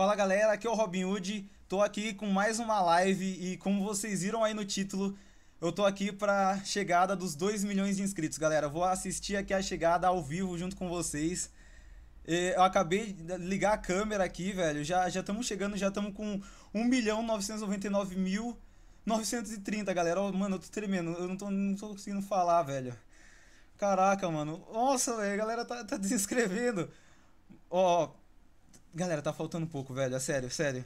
Fala galera, aqui é o Robin Hood, tô aqui com mais uma live e como vocês viram aí no título, eu tô aqui pra chegada dos 2 milhões de inscritos, galera. Vou assistir aqui a chegada ao vivo junto com vocês. Eu acabei de ligar a câmera aqui, velho, já estamos chegando, já estamos com 1 milhão 999 mil 930, galera. mano, eu tô tremendo, eu não tô, não tô conseguindo falar, velho. Caraca, mano. Nossa, velho, a galera tá, tá desescrevendo. Ó, oh, Galera, tá faltando pouco, velho. É sério, é sério.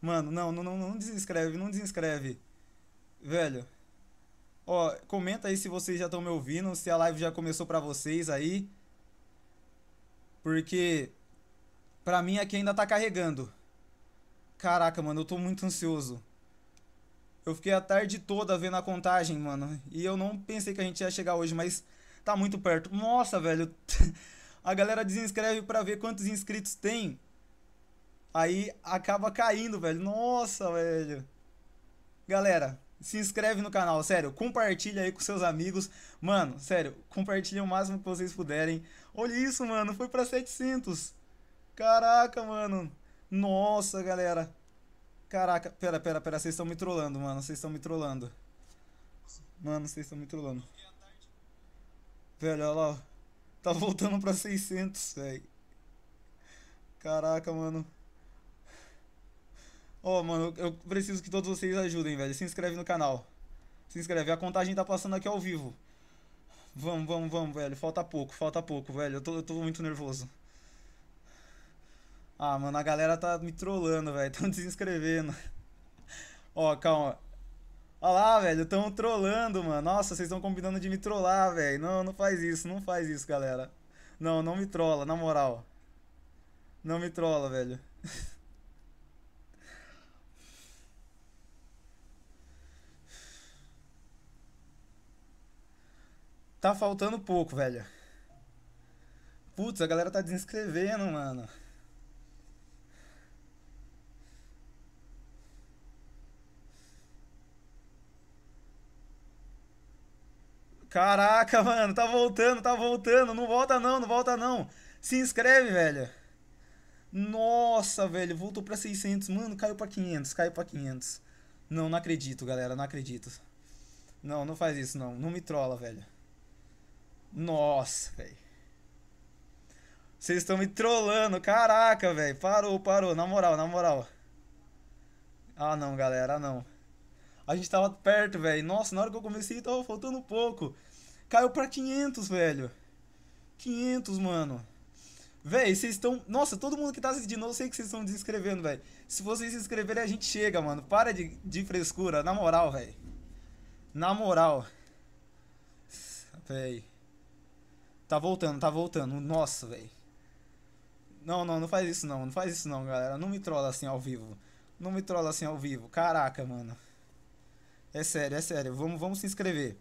Mano, não, não, não, desinscreve, não desinscreve. Velho. Ó, comenta aí se vocês já estão me ouvindo, se a live já começou pra vocês aí. Porque pra mim aqui ainda tá carregando. Caraca, mano, eu tô muito ansioso. Eu fiquei a tarde toda vendo a contagem, mano. E eu não pensei que a gente ia chegar hoje, mas tá muito perto. Nossa, velho. A galera desinscreve para ver quantos inscritos tem. Aí acaba caindo, velho. Nossa, velho. Galera, se inscreve no canal, sério, compartilha aí com seus amigos. Mano, sério, compartilha o máximo que vocês puderem. Olha isso, mano, foi pra 700. Caraca, mano. Nossa, galera. Caraca, pera, pera, pera, vocês estão me trollando, mano, vocês estão me trollando. Mano, vocês estão me trollando. Velho, olha lá, tá voltando pra 600, velho. Caraca, mano. Ô, oh, mano, eu preciso que todos vocês ajudem, velho. Se inscreve no canal. Se inscreve. A contagem tá passando aqui ao vivo. Vamos, vamos, vamos, velho. Falta pouco, falta pouco, velho. Eu tô, eu tô muito nervoso. Ah, mano, a galera tá me trollando, velho. Tão desinscrevendo. Ó, oh, calma. Olha lá, velho, tão trollando, mano. Nossa, vocês estão combinando de me trollar, velho. Não, não faz isso, não faz isso, galera. Não, não me trola, na moral. Não me trola, velho. Tá faltando pouco, velho. Putz, a galera tá desinscrevendo, mano. Caraca, mano, tá voltando, tá voltando. Não volta não, não volta não. Se inscreve, velho. Nossa, velho, voltou pra 600. Mano, caiu pra 500, caiu pra 500. Não, não acredito, galera, não acredito. Não, não faz isso não. Não me trola, velho. Nossa, velho. Vocês estão me trollando. Caraca, velho. Parou, parou. Na moral, na moral. Ah, não, galera. Ah, não. A gente tava perto, velho. Nossa, na hora que eu comecei, tava faltando pouco. Caiu pra 500, velho. 500, mano. Véi, vocês estão. Nossa, todo mundo que tá assistindo, eu sei que vocês estão inscrevendo, velho. Se vocês se inscreverem, a gente chega, mano. Para de, de frescura, na moral, velho. Na moral. Véi. Tá voltando, tá voltando. Nossa, velho. Não, não, não faz isso não. Não faz isso não, galera. Não me trola assim ao vivo. Não me trola assim ao vivo. Caraca, mano. É sério, é sério. Vamos, vamos se inscrever.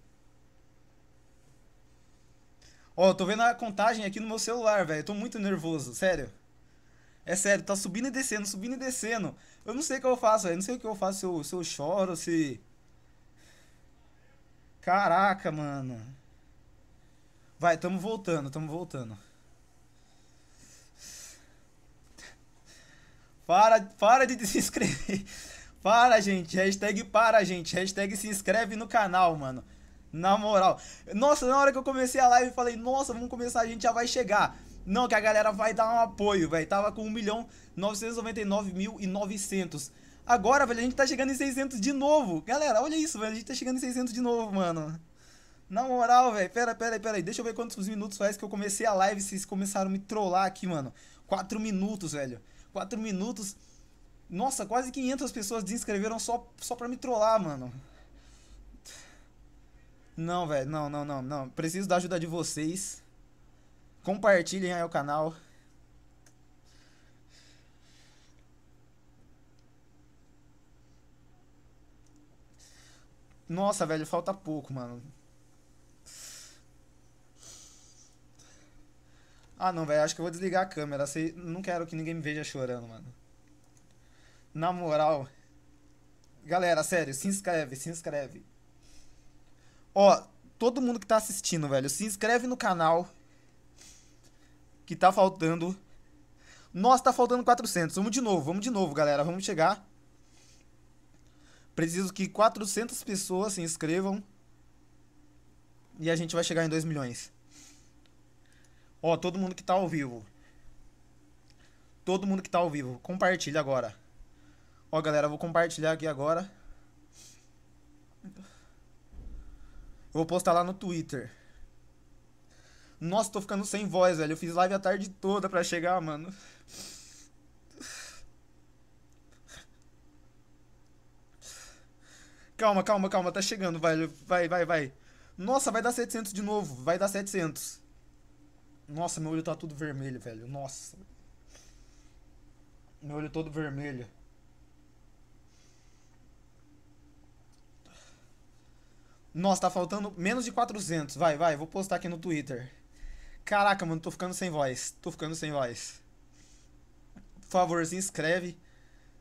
Ó, tô vendo a contagem aqui no meu celular, velho. Tô muito nervoso, sério. É sério, tá subindo e descendo, subindo e descendo. Eu não sei o que eu faço, velho. Não sei o que eu faço, se eu, se eu choro, se... Caraca, mano. Vai, tamo voltando, tamo voltando. Para, para de se inscrever. Para, gente. Hashtag para, gente. Hashtag se inscreve no canal, mano. Na moral. Nossa, na hora que eu comecei a live, eu falei, nossa, vamos começar, a gente já vai chegar. Não, que a galera vai dar um apoio, velho. Tava com 1.999.900. Agora, velho, a gente tá chegando em 600 de novo. Galera, olha isso, velho. A gente tá chegando em 600 de novo, mano. Na moral, velho, pera, pera pera aí. Deixa eu ver quantos minutos faz que eu comecei a live. Vocês começaram a me trollar aqui, mano. Quatro minutos, velho. Quatro minutos. Nossa, quase 500 pessoas desinscreveram só, só pra me trollar, mano. Não, velho, não, não, não, não. Preciso da ajuda de vocês. Compartilhem aí o canal. Nossa, velho, falta pouco, mano. Ah, não, velho, acho que eu vou desligar a câmera. Cê... Não quero que ninguém me veja chorando, mano. Na moral. Galera, sério, se inscreve, se inscreve. Ó, todo mundo que tá assistindo, velho, se inscreve no canal. Que tá faltando. Nossa, tá faltando 400. Vamos de novo, vamos de novo, galera. Vamos chegar. Preciso que 400 pessoas se inscrevam. E a gente vai chegar em 2 milhões. Ó, todo mundo que tá ao vivo. Todo mundo que tá ao vivo, compartilha agora. Ó, galera, eu vou compartilhar aqui agora. Eu vou postar lá no Twitter. Nossa, tô ficando sem voz, velho. Eu fiz live a tarde toda pra chegar, mano. Calma, calma, calma. Tá chegando, velho. Vai, vai, vai. Nossa, vai dar 700 de novo. Vai dar 700. Nossa, meu olho tá tudo vermelho, velho. Nossa. Meu olho todo vermelho. Nossa, tá faltando menos de 400. Vai, vai, vou postar aqui no Twitter. Caraca, mano, tô ficando sem voz. Tô ficando sem voz. Por favor, se inscreve.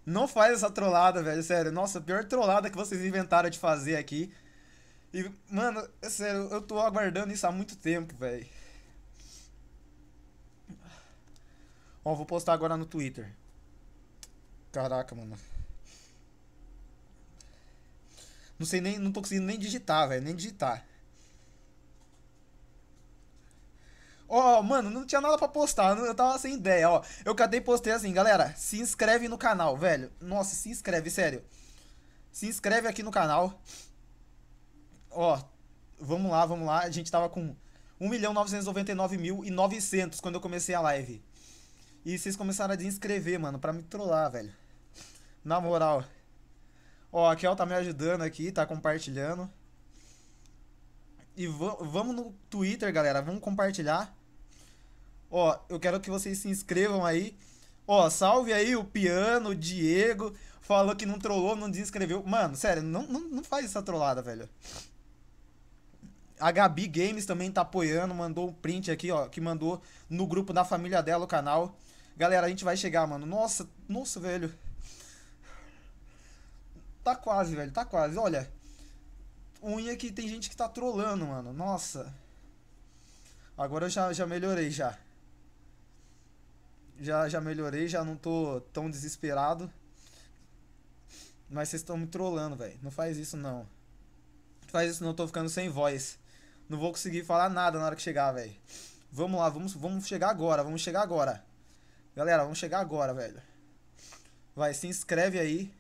Não faz essa trollada, velho, sério. Nossa, a pior trollada que vocês inventaram de fazer aqui. E, mano, é sério, eu tô aguardando isso há muito tempo, velho. ó vou postar agora no Twitter. Caraca, mano. Não sei nem. Não tô conseguindo nem digitar, velho. Nem digitar. Ó, oh, mano, não tinha nada pra postar. Eu tava sem ideia, ó. Eu cadê postei assim, galera. Se inscreve no canal, velho. Nossa, se inscreve, sério. Se inscreve aqui no canal. Ó, vamos lá, vamos lá. A gente tava com 1.999.900 quando eu comecei a live. E vocês começaram a desinscrever, mano, pra me trollar, velho. Na moral. Ó, a Kel tá me ajudando aqui, tá compartilhando. E vamos no Twitter, galera. Vamos compartilhar. Ó, eu quero que vocês se inscrevam aí. Ó, salve aí o Piano, o Diego. Falou que não trollou, não desinscreveu. Mano, sério, não, não, não faz essa trollada, velho. A Gabi Games também tá apoiando, mandou um print aqui, ó, que mandou no grupo da família dela o canal. Galera, a gente vai chegar, mano. Nossa, nossa, velho. Tá quase, velho. Tá quase. Olha. Unha que tem gente que tá trolando, mano. Nossa. Agora eu já, já melhorei, já. Já, já melhorei, já não tô tão desesperado. Mas vocês estão me trollando, velho. Não faz isso, não. Não faz isso, não. tô ficando sem voz. Não vou conseguir falar nada na hora que chegar, velho. Vamos lá, vamos, vamos chegar agora. Vamos chegar agora. Galera, vamos chegar agora, velho. Vai, se inscreve aí.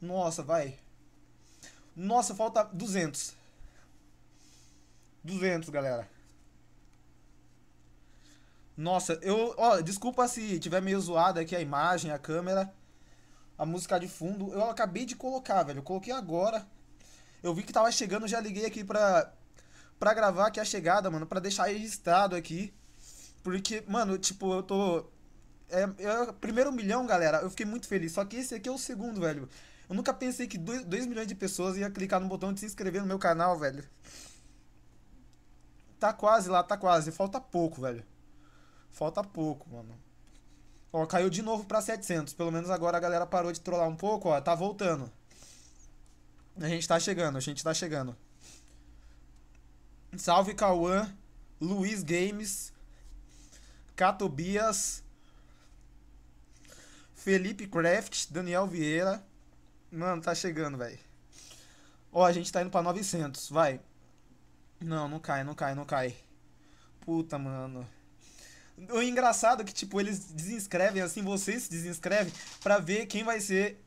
Nossa, vai. Nossa, falta 200. 200, galera. Nossa, eu... Ó, desculpa se tiver meio zoada aqui a imagem, a câmera. A música de fundo. Eu acabei de colocar, velho. Eu coloquei agora. Eu vi que tava chegando, já liguei aqui pra... Pra gravar aqui a chegada, mano. Pra deixar registrado aqui. Porque, mano, tipo, eu tô é, é, primeiro milhão, galera, eu fiquei muito feliz. Só que esse aqui é o segundo, velho. Eu nunca pensei que 2 milhões de pessoas ia clicar no botão de se inscrever no meu canal, velho. Tá quase lá, tá quase. Falta pouco, velho. Falta pouco, mano. Ó, caiu de novo pra 700. Pelo menos agora a galera parou de trollar um pouco, ó. Tá voltando. A gente tá chegando, a gente tá chegando. Salve Cauã, Luiz Games, Catobias, Felipe Craft, Daniel Vieira. Mano, tá chegando, velho. Ó, a gente tá indo pra 900, vai. Não, não cai, não cai, não cai. Puta, mano. O engraçado é que, tipo, eles desinscrevem, assim, vocês se desinscrevem pra ver quem vai ser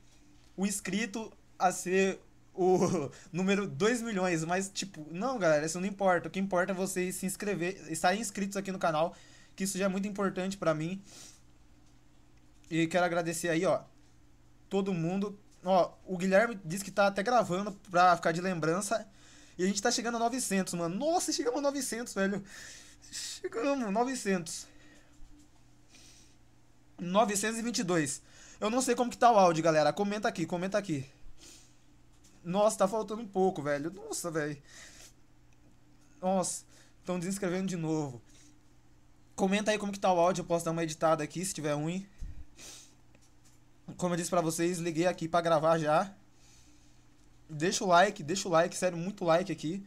o inscrito a ser o número 2 milhões, mas tipo, não, galera, isso não importa. O que importa é vocês se inscrever, estarem inscritos aqui no canal, que isso já é muito importante para mim. E quero agradecer aí, ó, todo mundo. Ó, o Guilherme disse que tá até gravando pra ficar de lembrança. E a gente tá chegando a 900, mano. Nossa, chegamos a 900, velho. Chegamos, 900. 922. Eu não sei como que tá o áudio, galera. Comenta aqui, comenta aqui. Nossa, tá faltando um pouco, velho. Nossa, velho. Nossa, estão desinscrevendo de novo. Comenta aí como que tá o áudio, eu posso dar uma editada aqui se tiver ruim. Como eu disse pra vocês, liguei aqui pra gravar já. Deixa o like, deixa o like, sério, muito like aqui.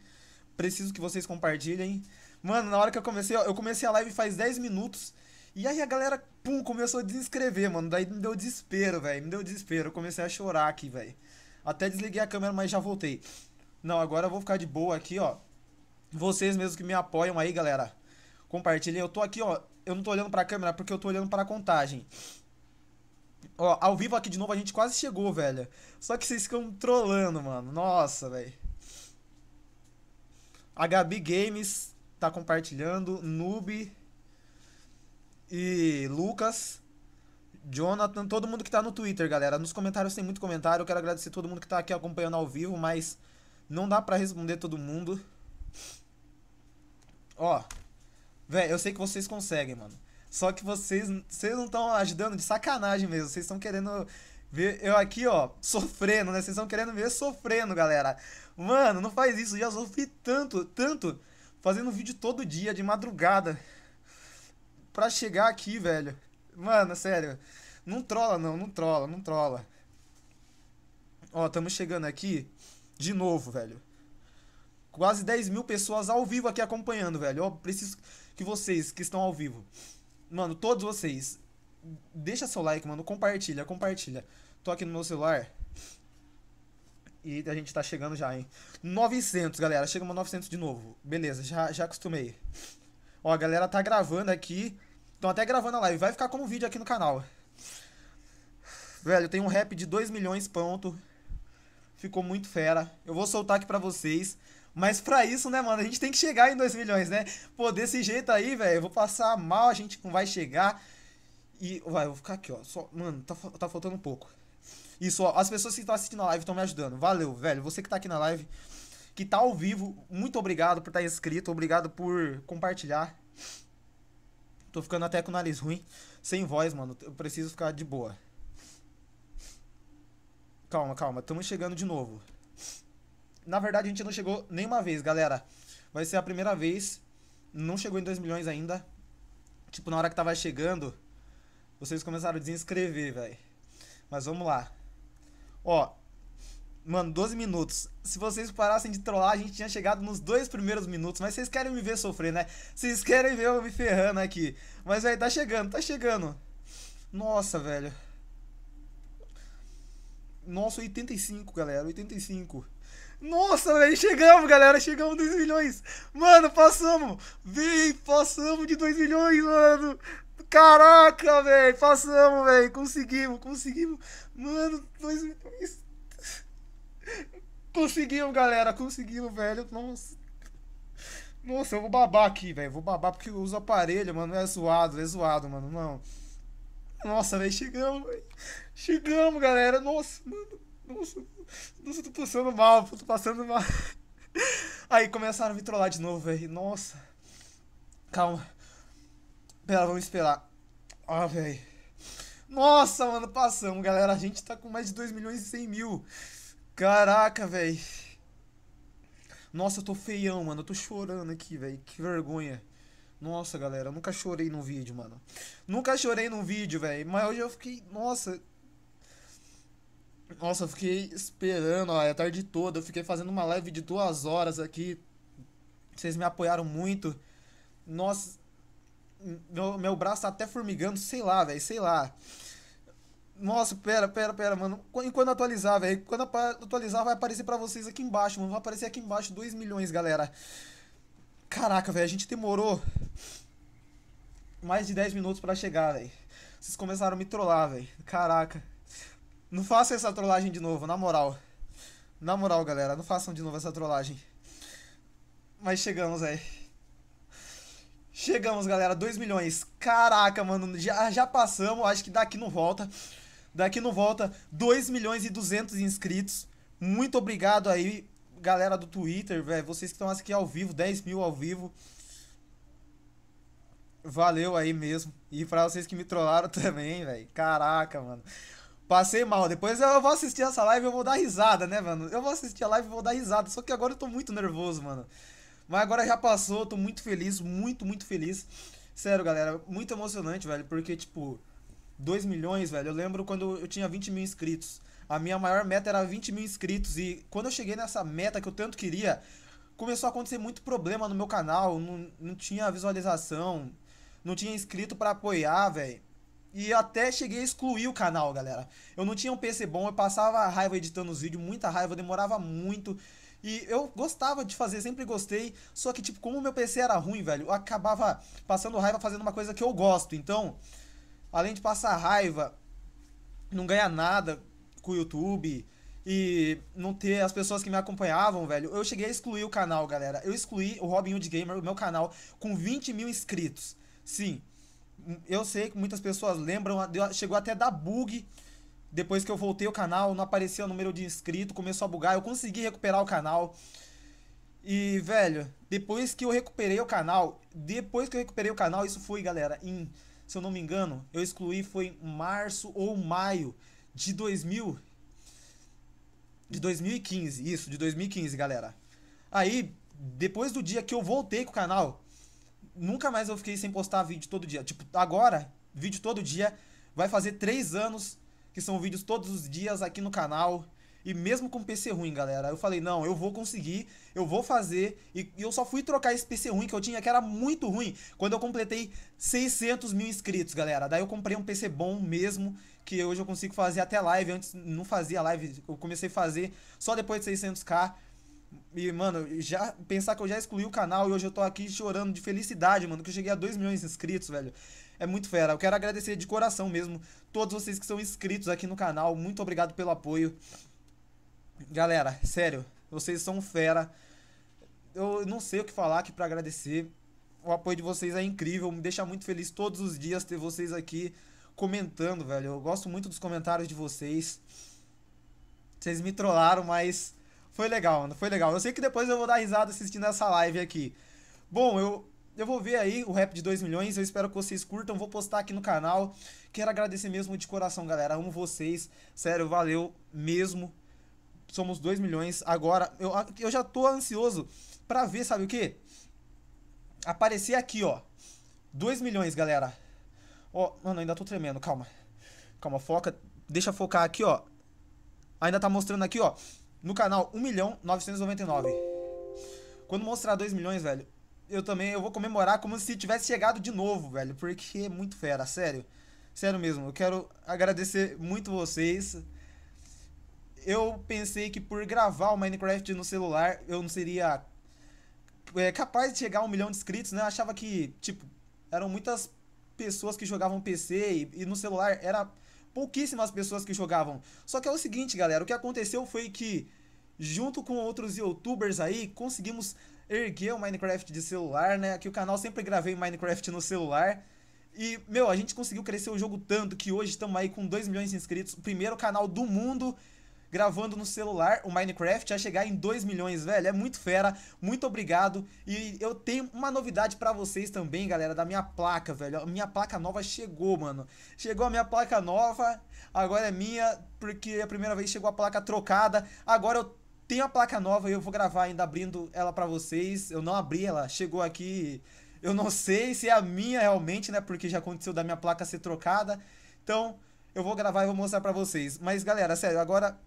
Preciso que vocês compartilhem. Mano, na hora que eu comecei, eu comecei a live faz 10 minutos. E aí a galera, pum, começou a desinscrever, mano. Daí me deu desespero, velho. Me deu desespero. Eu comecei a chorar aqui, velho. Até desliguei a câmera, mas já voltei. Não, agora eu vou ficar de boa aqui, ó. Vocês mesmo que me apoiam aí, galera. Compartilhem. Eu tô aqui, ó. Eu não tô olhando pra câmera porque eu tô olhando pra contagem. Ó, ao vivo aqui de novo a gente quase chegou, velho. Só que vocês ficam trolando, mano. Nossa, velho. A Gabi Games tá compartilhando. Noob. E Lucas. Jonathan, todo mundo que tá no Twitter, galera. Nos comentários tem muito comentário. Eu quero agradecer todo mundo que tá aqui acompanhando ao vivo, mas não dá para responder todo mundo. Ó. Velho, eu sei que vocês conseguem, mano. Só que vocês, vocês não estão ajudando de sacanagem mesmo. Vocês estão querendo ver eu aqui, ó, sofrendo, né? Vocês estão querendo ver sofrendo, galera. Mano, não faz isso. Eu já sofri tanto, tanto, fazendo vídeo todo dia, de madrugada. Pra chegar aqui, velho. Mano, sério. Não trola, não. Não trola, não trola. Ó, estamos chegando aqui de novo, velho. Quase 10 mil pessoas ao vivo aqui acompanhando, velho. Ó, preciso que vocês que estão ao vivo Mano, todos vocês, deixa seu like, mano. Compartilha, compartilha. Tô aqui no meu celular. E a gente tá chegando já, hein? 900, galera. Chegamos a 900 de novo. Beleza, já, já acostumei. Ó, a galera tá gravando aqui. Estão até gravando a live. Vai ficar como vídeo aqui no canal. Velho, tem um rap de 2 milhões, ponto. Ficou muito fera. Eu vou soltar aqui pra vocês. Mas pra isso, né, mano, a gente tem que chegar em 2 milhões, né? Pô, desse jeito aí, velho, eu vou passar mal, a gente não vai chegar. E, vai, eu vou ficar aqui, ó. Só, mano, tá, tá faltando um pouco. Isso, ó, as pessoas que estão assistindo a live estão me ajudando. Valeu, velho. Você que tá aqui na live, que tá ao vivo, muito obrigado por estar tá inscrito, obrigado por compartilhar. Tô ficando até com o nariz ruim, sem voz, mano. Eu preciso ficar de boa. Calma, calma, estamos chegando de novo. Na verdade, a gente não chegou nenhuma vez, galera. Vai ser a primeira vez. Não chegou em 2 milhões ainda. Tipo, na hora que tava chegando, vocês começaram a desinscrever, velho. Mas vamos lá. Ó, Mano, 12 minutos. Se vocês parassem de trollar, a gente tinha chegado nos dois primeiros minutos. Mas vocês querem me ver sofrer, né? Vocês querem ver eu me ferrando aqui. Mas, velho, tá chegando, tá chegando. Nossa, velho. Nossa, 85, galera. 85. Nossa, velho, chegamos, galera. Chegamos 2 milhões. Mano, passamos. Vem, passamos de 2 milhões, mano. Caraca, velho. Passamos, velho. Conseguimos, conseguimos. Mano, 2 milhões. Conseguimos, galera. Conseguimos, velho. Nossa. Nossa, eu vou babar aqui, velho. Vou babar porque eu uso aparelho, mano. É zoado, é zoado, mano. Não. Nossa, velho, chegamos, velho. Chegamos, galera. Nossa, mano. Nossa, nossa, tô passando mal, tô passando mal. Aí começaram a me trollar de novo, velho. Nossa. Calma. Pera, vamos esperar. Ó, ah, velho. Nossa, mano, passamos, galera. A gente tá com mais de 2 milhões e 100 mil. Caraca, velho. Nossa, eu tô feião, mano. Eu tô chorando aqui, velho. Que vergonha. Nossa, galera, eu nunca chorei num vídeo, mano. Nunca chorei num vídeo, velho. Mas hoje eu fiquei. Nossa. Nossa, eu fiquei esperando ó, a tarde toda. Eu fiquei fazendo uma live de duas horas aqui. Vocês me apoiaram muito. Nossa. Meu, meu braço tá até formigando, sei lá, velho, sei lá. Nossa, pera, pera, pera, mano. E quando atualizar, velho? Quando atualizar, vai aparecer pra vocês aqui embaixo, mano. Vai aparecer aqui embaixo 2 milhões, galera. Caraca, velho, a gente demorou mais de 10 minutos para chegar, velho. Vocês começaram a me trollar, velho. Caraca. Não façam essa trollagem de novo, na moral. Na moral, galera, não façam de novo essa trollagem. Mas chegamos, velho. Chegamos, galera, 2 milhões. Caraca, mano, já, já passamos. Acho que daqui não volta. Daqui não volta. 2 milhões e 200 inscritos. Muito obrigado aí galera do Twitter, velho. Vocês que estão aqui ao vivo, 10 mil ao vivo. Valeu aí mesmo. E pra vocês que me trollaram também, velho. Caraca, mano. Passei mal. Depois eu vou assistir essa live e eu vou dar risada, né, mano? Eu vou assistir a live e vou dar risada. Só que agora eu tô muito nervoso, mano. Mas agora já passou, tô muito feliz, muito, muito feliz. Sério, galera, muito emocionante, velho. Porque, tipo, 2 milhões, velho. Eu lembro quando eu tinha 20 mil inscritos. A minha maior meta era 20 mil inscritos. E quando eu cheguei nessa meta que eu tanto queria, começou a acontecer muito problema no meu canal. Não, não tinha visualização, não tinha inscrito para apoiar, velho. E até cheguei a excluir o canal, galera. Eu não tinha um PC bom, eu passava raiva editando os vídeos, muita raiva, demorava muito. E eu gostava de fazer, sempre gostei. Só que, tipo, como meu PC era ruim, velho, eu acabava passando raiva fazendo uma coisa que eu gosto. Então, além de passar raiva, não ganhar nada, com o YouTube e não ter as pessoas que me acompanhavam, velho. Eu cheguei a excluir o canal, galera. Eu excluí o Robin Hood Gamer, o meu canal, com 20 mil inscritos. Sim, eu sei que muitas pessoas lembram, chegou até dar bug. Depois que eu voltei o canal, não aparecia o número de inscrito, começou a bugar. Eu consegui recuperar o canal. E, velho, depois que eu recuperei o canal, depois que eu recuperei o canal, isso foi, galera, em, se eu não me engano, eu excluí foi em março ou maio de 2000 de 2015, isso, de 2015, galera. Aí, depois do dia que eu voltei com o canal, nunca mais eu fiquei sem postar vídeo todo dia. Tipo, agora, vídeo todo dia, vai fazer três anos que são vídeos todos os dias aqui no canal. E mesmo com PC ruim, galera, eu falei, não, eu vou conseguir, eu vou fazer. E, e, eu só fui trocar esse PC ruim que eu tinha, que era muito ruim, quando eu completei 600 mil inscritos, galera. Daí eu comprei um PC bom mesmo, que hoje eu consigo fazer até live. Antes não fazia live, eu comecei a fazer só depois de 600k. E, mano, já pensar que eu já excluí o canal e hoje eu tô aqui chorando de felicidade, mano, que eu cheguei a 2 milhões de inscritos, velho. É muito fera. Eu quero agradecer de coração mesmo todos vocês que são inscritos aqui no canal. Muito obrigado pelo apoio. Galera, sério, vocês são fera. Eu não sei o que falar aqui para agradecer. O apoio de vocês é incrível, me deixa muito feliz todos os dias ter vocês aqui comentando, velho. Eu gosto muito dos comentários de vocês. Vocês me trollaram, mas foi legal, mano. Foi legal. Eu sei que depois eu vou dar risada assistindo essa live aqui. Bom, eu eu vou ver aí o rap de 2 milhões, eu espero que vocês curtam, vou postar aqui no canal. Quero agradecer mesmo de coração, galera. Amo vocês. Sério, valeu mesmo somos 2 milhões agora. Eu, eu já tô ansioso para ver, sabe o que? Aparecer aqui, ó. 2 milhões, galera. Ó, mano, ainda tô tremendo, calma. Calma, foca. Deixa focar aqui, ó. Ainda tá mostrando aqui, ó. No canal, 1 milhão 999. Quando mostrar 2 milhões, velho, eu também eu vou comemorar como se tivesse chegado de novo, velho. Porque é muito fera, sério. Sério mesmo, eu quero agradecer muito vocês eu pensei que por gravar o Minecraft no celular eu não seria é, capaz de chegar a um milhão de inscritos, né? Eu achava que, tipo, eram muitas pessoas que jogavam PC e, e no celular era pouquíssimas pessoas que jogavam. Só que é o seguinte, galera, o que aconteceu foi que junto com outros youtubers aí, conseguimos erguer o Minecraft de celular, né? Que o canal sempre gravei Minecraft no celular. E, meu, a gente conseguiu crescer o jogo tanto que hoje estamos aí com 2 milhões de inscritos, o primeiro canal do mundo gravando no celular o Minecraft a chegar em 2 milhões, velho. É muito fera. Muito obrigado. E eu tenho uma novidade para vocês também, galera, da minha placa, velho. A minha placa nova chegou, mano. Chegou a minha placa nova. Agora é minha, porque a primeira vez chegou a placa trocada. Agora eu tenho a placa nova e eu vou gravar ainda abrindo ela para vocês. Eu não abri ela, chegou aqui. Eu não sei se é a minha realmente, né? Porque já aconteceu da minha placa ser trocada. Então, eu vou gravar e vou mostrar pra vocês. Mas, galera, sério, agora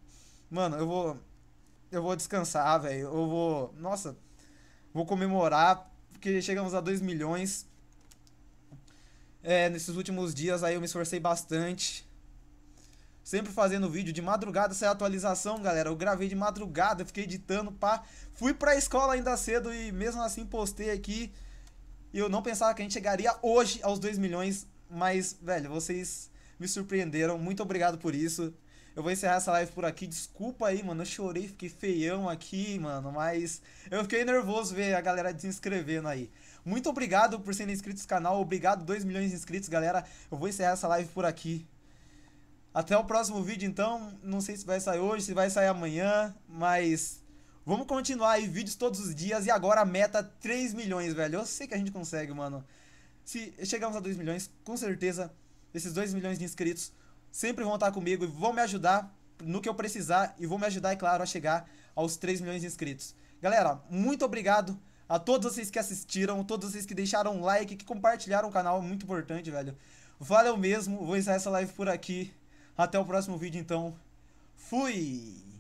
mano, eu vou. Eu vou descansar, velho. Eu vou. Nossa, vou comemorar, porque chegamos a 2 milhões. É, nesses últimos dias aí eu me esforcei bastante. Sempre fazendo vídeo de madrugada, essa é a atualização, galera. Eu gravei de madrugada, fiquei editando, pá. Fui pra escola ainda cedo e mesmo assim postei aqui. E eu não pensava que a gente chegaria hoje aos 2 milhões, mas, velho, vocês me surpreenderam. Muito obrigado por isso. Eu vou encerrar essa live por aqui. Desculpa aí, mano. Eu chorei, fiquei feião aqui, mano. Mas eu fiquei nervoso ver a galera se inscrevendo aí. Muito obrigado por serem inscritos no canal. Obrigado, 2 milhões de inscritos, galera. Eu vou encerrar essa live por aqui. Até o próximo vídeo, então. Não sei se vai sair hoje, se vai sair amanhã, mas vamos continuar aí vídeos todos os dias. E agora a meta 3 milhões, velho. Eu sei que a gente consegue, mano. Se chegarmos a 2 milhões, com certeza, esses 2 milhões de inscritos sempre vão estar comigo e vão me ajudar no que eu precisar e vão me ajudar, é claro, a chegar aos 3 milhões de inscritos. Galera, muito obrigado a todos vocês que assistiram, todos vocês que deixaram like, que compartilharam o canal, é muito importante, velho. Valeu mesmo, vou encerrar essa live por aqui. Até o próximo vídeo, então. Fui!